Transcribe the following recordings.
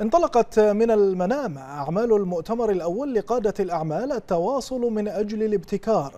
انطلقت من المنام أعمال المؤتمر الأول لقادة الأعمال التواصل من أجل الابتكار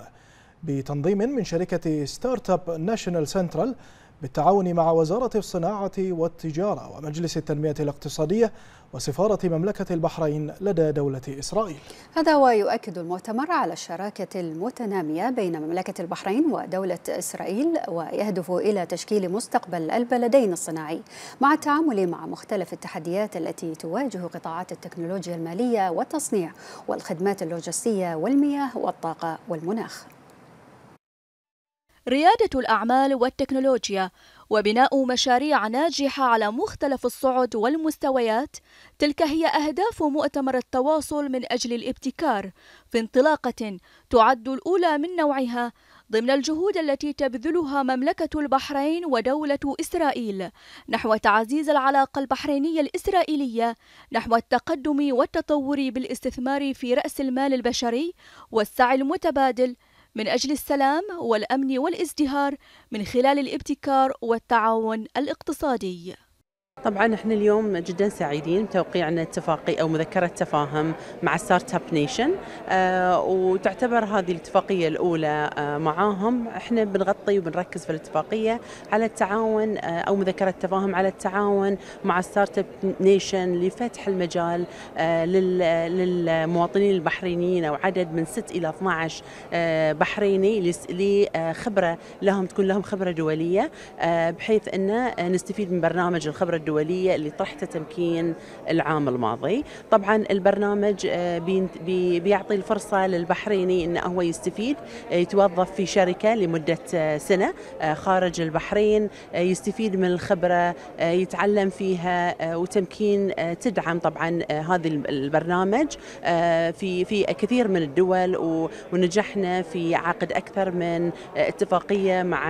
بتنظيم من شركة ستارت اب ناشونال سنترال بالتعاون مع وزارة الصناعة والتجارة ومجلس التنمية الاقتصادية وسفارة مملكة البحرين لدى دولة إسرائيل هذا ويؤكد المؤتمر على الشراكة المتنامية بين مملكة البحرين ودولة إسرائيل ويهدف إلى تشكيل مستقبل البلدين الصناعي مع التعامل مع مختلف التحديات التي تواجه قطاعات التكنولوجيا المالية والتصنيع والخدمات اللوجستية والمياه والطاقة والمناخ ريادة الأعمال والتكنولوجيا وبناء مشاريع ناجحة على مختلف الصعد والمستويات تلك هي أهداف مؤتمر التواصل من أجل الابتكار في انطلاقة تعد الأولى من نوعها ضمن الجهود التي تبذلها مملكة البحرين ودولة إسرائيل نحو تعزيز العلاقة البحرينية الإسرائيلية نحو التقدم والتطور بالاستثمار في رأس المال البشري والسعي المتبادل من أجل السلام والأمن والازدهار من خلال الابتكار والتعاون الاقتصادي طبعا احنا اليوم جدا سعيدين بتوقيعنا اتفاقية او مذكرة تفاهم مع ستارت اب نيشن وتعتبر هذه الاتفاقية الاولى آه، معاهم احنا بنغطي وبنركز في الاتفاقية على التعاون آه، او مذكرة تفاهم على التعاون مع ستارت اب نيشن لفتح المجال آه، للمواطنين البحرينيين او عدد من 6 الى 12 بحريني لخبرة لهم تكون لهم خبرة دولية بحيث ان نستفيد من برنامج الخبرة الدولية الدولية اللي طرحته تمكين العام الماضي طبعا البرنامج آه، بيعطي الفرصة للبحريني أنه هو يستفيد آه، يتوظف في شركة لمدة آه، سنة خارج البحرين يستفيد من الخبرة يتعلم فيها وتمكين تدعم طبعا هذا البرنامج في في كثير من الدول ونجحنا في عقد اكثر من اتفاقيه مع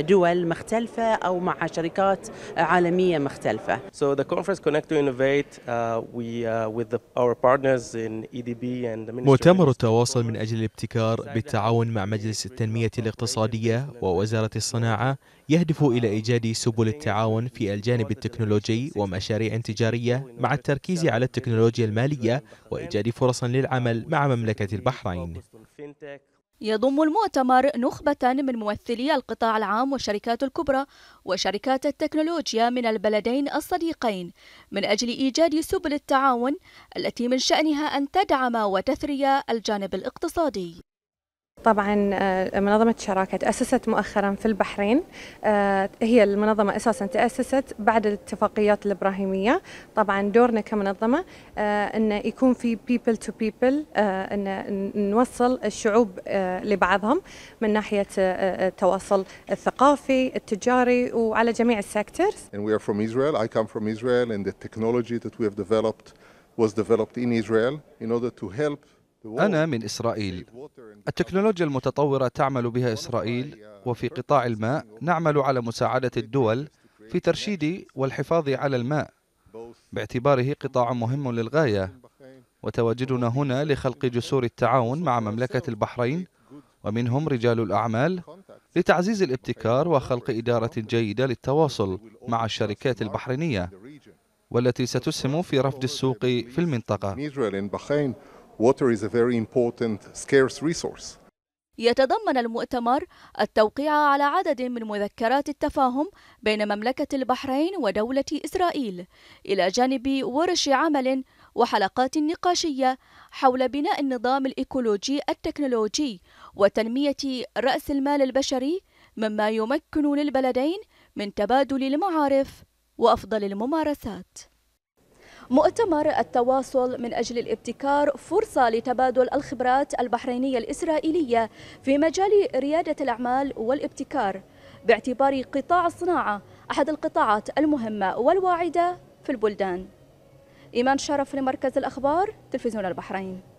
دول مختلفه او مع شركات عالميه مختلفه مختلفة. So the conference Connect to Innovate uh, we uh, with the, our partners in EDB and the Ministry مؤتمر التواصل من أجل الابتكار بالتعاون مع مجلس التنمية الاقتصادية ووزارة الصناعة يهدف إلى إيجاد سبل التعاون في الجانب التكنولوجي ومشاريع تجارية مع التركيز على التكنولوجيا المالية وإيجاد فرص للعمل مع مملكة البحرين. يضم المؤتمر نخبة من ممثلي القطاع العام والشركات الكبرى وشركات التكنولوجيا من البلدين الصديقين من أجل إيجاد سبل التعاون التي من شأنها أن تدعم وتثري الجانب الاقتصادي طبعا آه، منظمة شراكة تأسست مؤخرا في البحرين آه، هي المنظمة أساسا تأسست بعد الاتفاقيات الإبراهيمية طبعا دورنا كمنظمة آه، أن يكون في people to people أن نوصل الشعوب لبعضهم من ناحية التواصل الثقافي التجاري وعلى جميع السيكتورز And we are from Israel, I come from Israel and the technology that we have developed was developed in Israel in order to help أنا من إسرائيل. التكنولوجيا المتطورة تعمل بها إسرائيل uh, وفي قطاع الماء نعمل على مساعدة الدول في ترشيد والحفاظ على الماء باعتباره قطاع مهم للغاية وتواجدنا هنا لخلق جسور التعاون مع مملكة البحرين ومنهم رجال الأعمال لتعزيز الابتكار وخلق إدارة جيدة للتواصل مع الشركات البحرينية والتي ستسهم في رفض السوق في المنطقة water is a very important scarce resource. يتضمن المؤتمر التوقيع على عدد من مذكرات التفاهم بين مملكة البحرين ودولة إسرائيل، إلى جانب ورش عمل وحلقات نقاشية حول بناء النظام الإيكولوجي التكنولوجي وتنمية رأس المال البشري، مما يمكن للبلدين من تبادل المعارف وأفضل الممارسات. مؤتمر التواصل من أجل الابتكار فرصة لتبادل الخبرات البحرينية الإسرائيلية في مجال ريادة الأعمال والابتكار باعتبار قطاع الصناعة أحد القطاعات المهمة والواعدة في البلدان إيمان شرف لمركز الأخبار تلفزيون البحرين